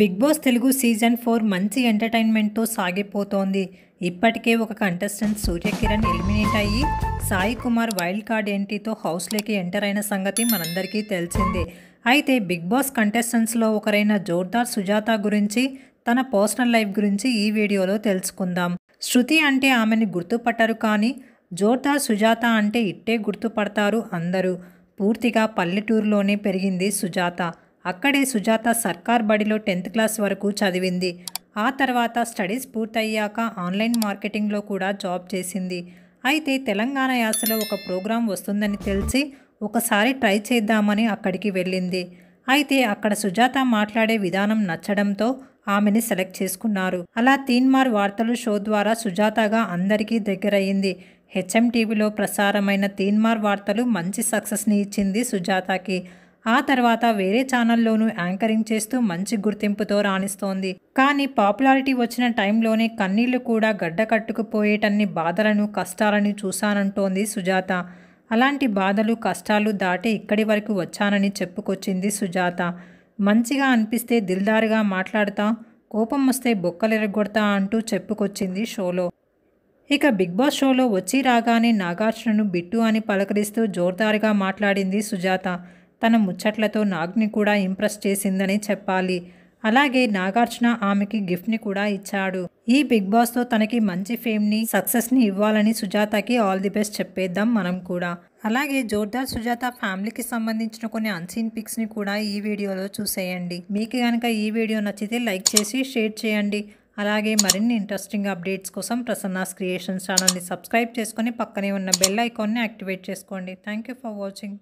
big Boss Telugu season four మంచి ఎంటర్టైన్మెంట్తో సాగిపోతోంది ఇప్పటికే ఒక కంటెస్టెంట్ సూర్యకిరణ్ ఎలిమినేట్ అయ్యి సాయి కుమార్ వైల్డ్ కార్డ్ ఎంట్రీతో హౌస్లోకి ఎంటర్ అయిన సంగతి మనందరికీ తెలిసిందే అయితే బిగ్ బాస్ కంటెస్టెంట్స్లో ఒకరైన జోర్దార్ సుజాత గురించి తన పర్సనల్ లైఫ్ గురించి ఈ వీడియోలో తెలుసుకుందాం శృతి అంటే ఆమెని గుర్తుపట్టరు కానీ జోర్దార్ సుజాత అంటే ఇట్టే గుర్తుపడతారు అందరూ పూర్తిగా పల్లెటూరులోనే పెరిగింది సుజాత అక్కడే సుజాత సర్కార్ బడిలో టెన్త్ క్లాస్ వరకు చదివింది ఆ తర్వాత స్టడీస్ పూర్తయ్యాక ఆన్లైన్ మార్కెటింగ్లో కూడా జాబ్ చేసింది అయితే తెలంగాణ యాసలో ఒక ప్రోగ్రాం వస్తుందని తెలిసి ఒకసారి ట్రై చేద్దామని అక్కడికి వెళ్ళింది అయితే అక్కడ సుజాత మాట్లాడే విధానం నచ్చడంతో ఆమెని సెలెక్ట్ చేసుకున్నారు అలా తీన్మార్ వార్తలు షో ద్వారా సుజాతగా అందరికీ దగ్గరయ్యింది హెచ్ఎం టీవీలో ప్రసారమైన తీన్మార్ వార్తలు మంచి సక్సెస్ని ఇచ్చింది సుజాతకి ఆ తర్వాత వేరే ఛానల్లోనూ యాంకరింగ్ చేస్తూ మంచి గుర్తింపుతో రాణిస్తోంది కానీ పాపులారిటీ వచ్చిన టైంలోనే కన్నీళ్లు కూడా గడ్డ కట్టుకుపోయేటన్ని బాధలను కష్టాలను చూశానంటోంది సుజాత అలాంటి బాధలు కష్టాలు దాటి ఇక్కడి వరకు వచ్చానని చెప్పుకొచ్చింది సుజాత మంచిగా అనిపిస్తే దిల్దారుగా మాట్లాడతా కోపం వస్తే బొక్కలెరగొడతా అంటూ చెప్పుకొచ్చింది షోలో ఇక బిగ్ బాస్ షోలో వచ్చి రాగానే నాగార్జునను బిట్టు అని పలకరిస్తూ జోర్దారుగా మాట్లాడింది సుజాత తన ముచ్చట్లతో నాగ్ని కూడా ఇంప్రెస్ చేసిందని చెప్పాలి అలాగే నాగార్జున ఆమెకి గిఫ్ట్ని కూడా ఇచ్చాడు ఈ బిగ్ బాస్తో తనకి మంచి ఫేమ్ని సక్సెస్ని ఇవ్వాలని సుజాతకి ఆల్ ది బెస్ట్ చెప్పేద్దాం మనం కూడా అలాగే జోర్దార్ సుజాత ఫ్యామిలీకి సంబంధించిన కొన్ని అన్సీన్ పిక్స్ని కూడా ఈ వీడియోలో చూసేయండి మీకు కనుక ఈ వీడియో నచ్చితే లైక్ చేసి షేర్ చేయండి అలాగే మరిన్ని ఇంట్రెస్టింగ్ అప్డేట్స్ కోసం ప్రసన్నాస్ క్రియేషన్స్ ఛానల్ని సబ్స్క్రైబ్ చేసుకొని పక్కనే ఉన్న బెల్ ఐకాన్ని యాక్టివేట్ చేసుకోండి థ్యాంక్ ఫర్ వాచింగ్